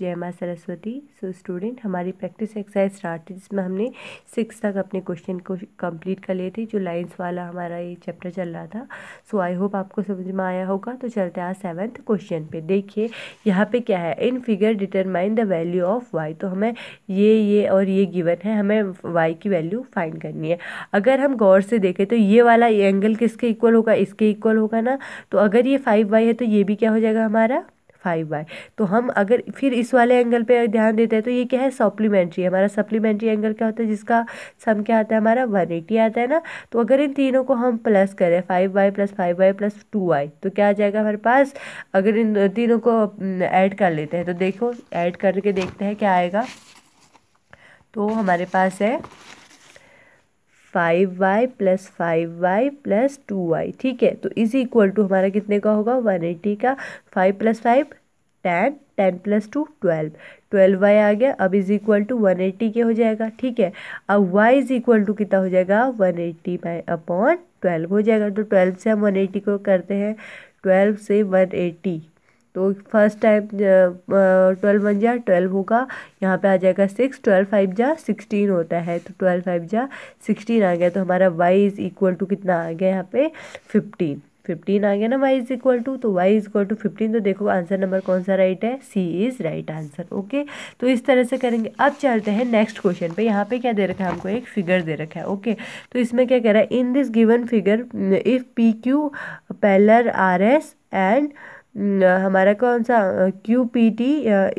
जय माँ Saraswati so student हमारी प्रैक्टिस एक्सरसाइज स्टार्ट थी जिसमें हमने सिक्स तक अपने क्वेश्चन को कंप्लीट कर लिए थे जो लाइंस वाला हमारा ये चैप्टर चल रहा था सो आई होप आपको समझ में आया होगा तो चलते हैं सेवन्थ क्वेश्चन पे देखिए यहाँ पे क्या है in figure determine the value of Y तो हमें ये ये और ये गिवन है हमें वाई की वैल्यू फाइंड करनी है अगर हम गौर से देखें तो ये वाला ये एंगल किसके इक्वल होगा इसके इक्वल होगा ना तो अगर ये फाइव वाई है तो ये भी क्या हो जाएगा हमारा फाइव वाई तो हम अगर फिर इस वाले एंगल पे ध्यान देते हैं तो ये क्या है सप्लीमेंट्री हमारा सप्लीमेंट्री एंगल क्या होता है जिसका सम क्या आता है हमारा वन एटी आता है ना तो अगर इन तीनों को हम प्लस करें five Y plus five Y plus two Y तो क्या आ जाएगा हमारे पास अगर इन तीनों को ऐड कर लेते हैं तो देखो ऐड करके देखते हैं क्या आएगा तो हमारे पास है five Y plus five Y plus two Y ठीक है तो इज इक्वल टू हमारा कितने का होगा वन एटी का five plus five ten ten plus two twelve twelve Y आ गया अब is equal to one eighty के हो जाएगा ठीक है अब वाई इज इक्वल टू कितना हो जाएगा one eighty by upon twelve हो जाएगा तो ट्वेल्व से हम वन एट्टी को करते हैं ट्वेल्व से वन एट्टी तो फर्स्ट टाइम ट्वेल्व वन जा ट्वेल्व होगा यहाँ पे आ जाएगा सिक्स ट्वेल्व फाइव जा सिक्सटीन होता है तो ट्वेल्व फाइव जा सिक्सटीन आ गया तो हमारा वाई इज़ इक्वल टू कितना आ गया यहाँ पे फिफ्टीन फिफ्टीन आ गया ना वाई इज इक्वल टू तो Y is equal to fifteen तो देखो आंसर नंबर कौन सा राइट है C is right answer okay तो इस तरह से करेंगे अब चलते हैं नेक्स्ट क्वेश्चन पे यहाँ पे क्या दे रखा है हमको एक फिगर दे रखा है ओके तो इसमें क्या कह रहा है in this given figure if P Q parallel R S and हमारा कौन सा Q P T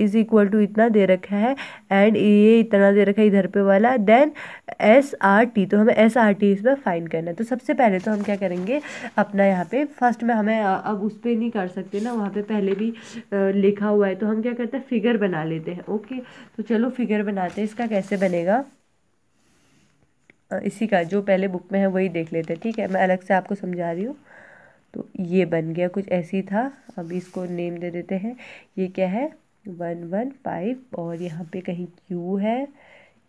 is equal to इतना दे रखा है एंड ये इतना दे रखा है इधर पे वाला देन एस आर टी तो हमें एस आर टी इसमें फाइन करना है तो सबसे पहले तो हम क्या करेंगे अपना यहाँ पे फर्स्ट में हमें अब उस पर नहीं कर सकते ना वहाँ पे पहले भी लिखा हुआ है तो हम क्या करते हैं फिगर बना लेते हैं ओके तो चलो फिगर बनाते हैं इसका कैसे बनेगा इसी का जो पहले बुक में है वही देख लेते हैं ठीक है मैं अलग से आपको समझा रही हूँ तो ये बन गया कुछ ऐसे था अब इसको नेम दे देते हैं ये क्या है वन वन फाइव और यहाँ पे कहीं क्यू है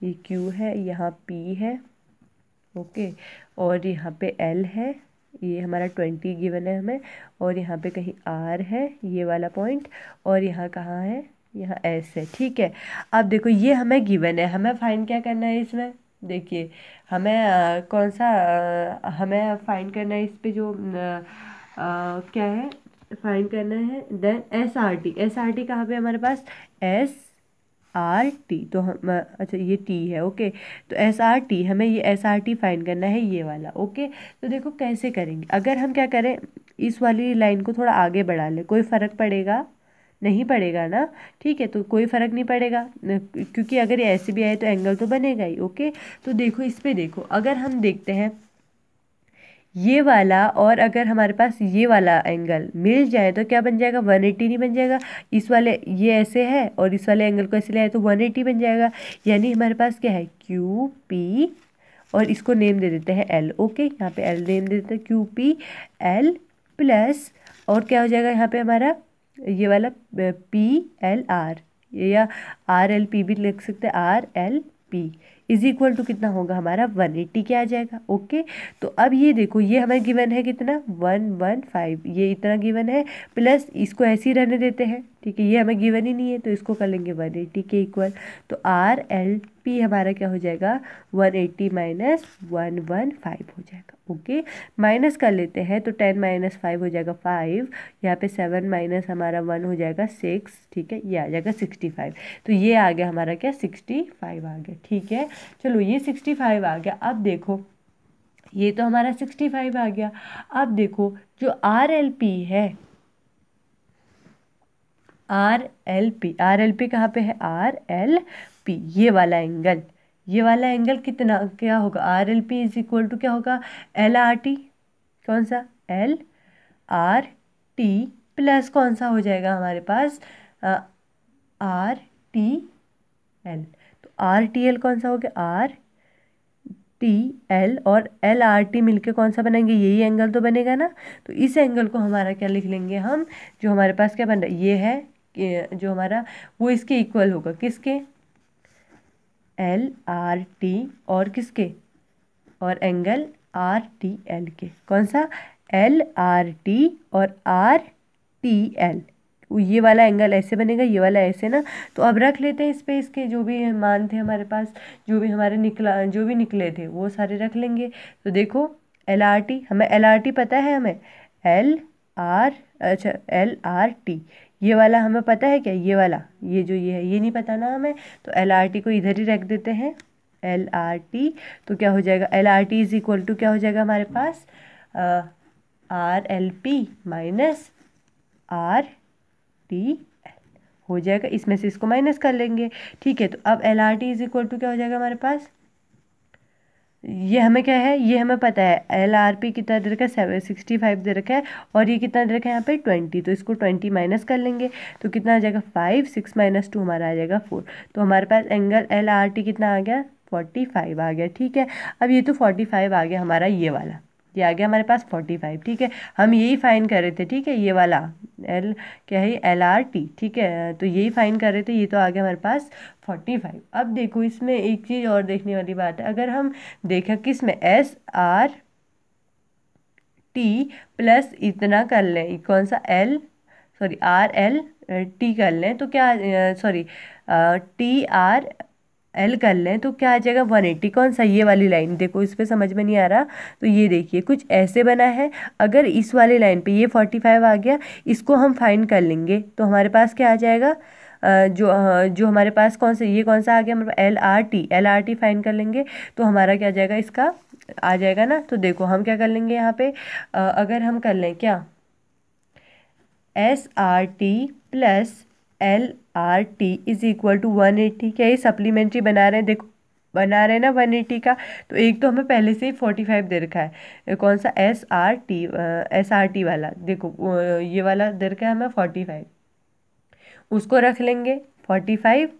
ये क्यू है यहाँ पी है ओके और यहाँ पे एल है ये हमारा ट्वेंटी गिवन है हमें और यहाँ पे कहीं आर है ये वाला पॉइंट और यहाँ कहाँ है यहाँ एस है ठीक है अब देखो ये हमें गिवन है हमें फाइन क्या करना है इसमें देखिए हमें आ, कौन सा आ, हमें फाइन करना है इस पर जो आ, क्या है फाइन करना है then S R T S R T कहाँ पर हमारे पास एस आर टी तो हम अच्छा ये टी है ओके तो एस आर टी हमें ये एस आर टी फाइन करना है ये वाला ओके तो देखो कैसे करेंगे अगर हम क्या करें इस वाली लाइन को थोड़ा आगे बढ़ा लें कोई फ़र्क पड़ेगा नहीं पड़ेगा ना ठीक है तो कोई फ़र्क नहीं पड़ेगा क्योंकि अगर ये ऐसे भी आए तो एंगल तो बनेगा ही ओके तो देखो इस पर देखो अगर हम देखते हैं ये वाला और अगर हमारे पास ये वाला एंगल मिल जाए तो क्या बन जाएगा 180 नहीं बन जाएगा इस वाले ये ऐसे है और इस वाले एंगल को ऐसे ले आए तो 180 बन जाएगा यानी हमारे पास क्या है क्यू पी और इसको नेम दे देते हैं एल ओके यहाँ पे एल नेम दे देते हैं क्यू पी एल प्लस और क्या हो जाएगा यहाँ पे हमारा ये वाला पी एल आर या आर एल पी भी लिख सकते हैं R L P is equal to कितना होगा हमारा वन एट्टी क्या आ जाएगा ओके तो अब ये देखो ये हमें गिवन है कितना वन वन फाइव ये इतना गिवन है प्लस इसको ऐसे ही रहने देते हैं ठीक है ये हमें गिवन ही नहीं है तो इसको कर लेंगे वन एट्टी के इक्वल तो आर एल पी हमारा क्या हो जाएगा one eighty minus one one five हो जाएगा ओके माइनस कर लेते हैं तो टेन माइनस फाइव हो जाएगा फाइव यहाँ पे सेवन माइनस हमारा वन हो जाएगा सिक्स ठीक है ये आ जाएगा सिक्सटी फाइव तो ये आ गया हमारा क्या सिक्सटी फाइव आ गया ठीक है चलो ये सिक्सटी फाइव आ गया अब देखो ये तो हमारा सिक्सटी फाइव आ गया अब देखो जो आर एल पी है R L P R L P कहाँ पे है आर एल पी ये वाला एंगल ये वाला एंगल कितना क्या होगा R L P is equal to क्या होगा एल आर टी कौन सा एल आर टी प्लस कौन सा हो जाएगा हमारे पास आर टी एल तो आर टी एल कौन सा हो गया आर टी एल और एल आर टी के कौन सा बनाएंगे यही एंगल तो बनेगा ना तो इस एंगल को हमारा क्या लिख लेंगे हम जो हमारे पास क्या बन रहा है ये है जो हमारा वो इसके इक्वल होगा किसके एल आर टी और किसके और एंगल आर टी एल के कौन सा एल आर टी और आर टी एल ये वाला एंगल ऐसे बनेगा ये वाला ऐसे ना तो अब रख लेते हैं इस पर इसके जो भी मान थे हमारे पास जो भी हमारे निकला जो भी निकले थे वो सारे रख लेंगे तो देखो एल आर टी हमें एल आर टी पता है हमें एल आर अच्छा एल आर टी ये वाला हमें पता है क्या ये वाला ये जो ये है ये नहीं पता ना हमें तो एल आर टी को इधर ही रख देते हैं एल आर टी तो क्या हो जाएगा L R T is equal to क्या हो जाएगा हमारे पास R L P minus R T L हो जाएगा इसमें से इसको माइनस कर लेंगे ठीक है तो अब L R T is equal to क्या हो जाएगा हमारे पास ये हमें क्या है ये हमें पता है एल आर पी कितना दे रखा है सेवन सिक्सटी फाइव दे रखा है और ये कितना दे रखा है यहाँ पे ट्वेंटी तो इसको ट्वेंटी माइनस कर लेंगे तो कितना आ जाएगा फाइव सिक्स माइनस टू हमारा आ जाएगा फोर तो हमारे पास एंगल एल आर टी कितना आ गया फोर्टी फाइव आ गया ठीक है अब ये तो फोर्टी फाइव आ गया हमारा ये वाला ये आ गया हमारे पास फोर्टी फाइव ठीक है हम यही फाइन कर रहे थे ठीक है ये वाला एल क्या है एल आर टी ठीक है तो यही फाइन कर रहे थे ये तो आ गया हमारे पास फोर्टी फाइव अब देखो इसमें एक चीज़ और देखने वाली बात है अगर हम देखें किस में एस आर टी प्लस इतना कर लें कौन सा L sorry R L T कर लें तो क्या सॉरी टी आर एल कर लें तो क्या आ जाएगा वन एट्टी कौन सा ये वाली लाइन देखो इस पर समझ में नहीं आ रहा तो ये देखिए कुछ ऐसे बना है अगर इस वाली लाइन पे ये फोर्टी फाइव आ गया इसको हम फाइंड कर लेंगे तो हमारे पास क्या आ जाएगा जो जो हमारे पास कौन सा ये कौन सा आ गया मतलब L R T L R T find कर लेंगे तो हमारा क्या आ जाएगा इसका आ जाएगा ना तो देखो हम क्या कर लेंगे यहाँ पर अगर हम कर लें क्या S R T plus L R T is equal to one eighty क्या ये सप्लीमेंट्री बना रहे हैं देखो बना रहे हैं ना वन एट्टी का तो एक तो हमें पहले से ही फोर्टी फाइव दे रखा है कौन सा S R T S R T वाला देखो ये वाला दे रखा है हमें फोर्टी फाइव उसको रख लेंगे फोर्टी फाइव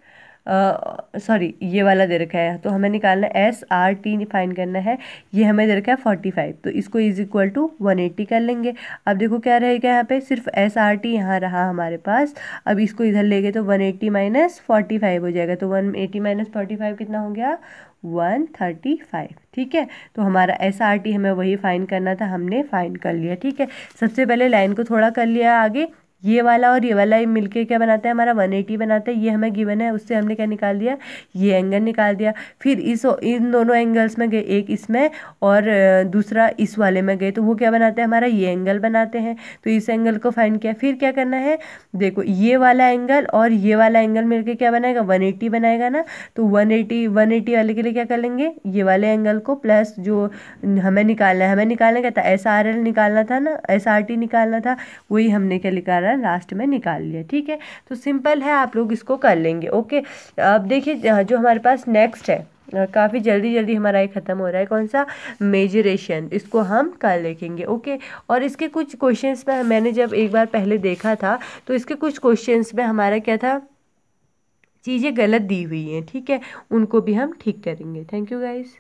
सॉरी ये वाला दे रखा है तो हमें निकालना है एस आर टी डिफाइन करना है ये हमें दे रखा है फोर्टी फाइव तो इसको is equal to one eighty कर लेंगे अब देखो क्या रहेगा यहाँ पे सिर्फ एस आर टी यहाँ रहा हमारे पास अब इसको इधर ले गए तो one eighty minus forty five हो जाएगा तो one eighty minus forty five कितना हो गया वन थर्टी फाइव ठीक है तो हमारा एस आर टी हमें वही फाइन करना था हमने फाइन कर लिया ठीक है सबसे पहले लाइन को थोड़ा कर लिया आगे ये वाला और ये वाला ये मिलके क्या बनाता है हमारा 180 बनाता है ये हमें गिवन है उससे हमने क्या निकाल दिया ये एंगल निकाल दिया फिर इस इन दोनों एंगल्स में गए एक इसमें और दूसरा इस वाले में गए तो वो क्या बनाते हैं हमारा ये एंगल बनाते हैं तो इस एंगल को फाइंड किया फिर क्या करना है देखो ये वाला एंगल और ये वाला एंगल मिलकर क्या बनाएगा वन बनाएगा ना तो वन एटी वाले के लिए क्या कर लेंगे ये वाले एंगल को प्लस जो हमें निकालना है हमें निकालने का था एस निकालना था ना एस निकालना था वही हमने क्या निकाला हमारा लास्ट में निकाल लिया ठीक है तो सिंपल है आप लोग इसको कर लेंगे ओके अब देखिए जो हमारे पास नेक्स्ट है काफ़ी जल्दी जल्दी हमारा ये ख़त्म हो रहा है कौन सा मेजरेशन इसको हम कर देखेंगे ओके और इसके कुछ क्वेश्चंस में मैंने जब एक बार पहले देखा था तो इसके कुछ क्वेश्चंस में हमारा क्या था चीज़ें गलत दी हुई हैं ठीक है उनको भी हम ठीक करेंगे थैंक यू गाइज़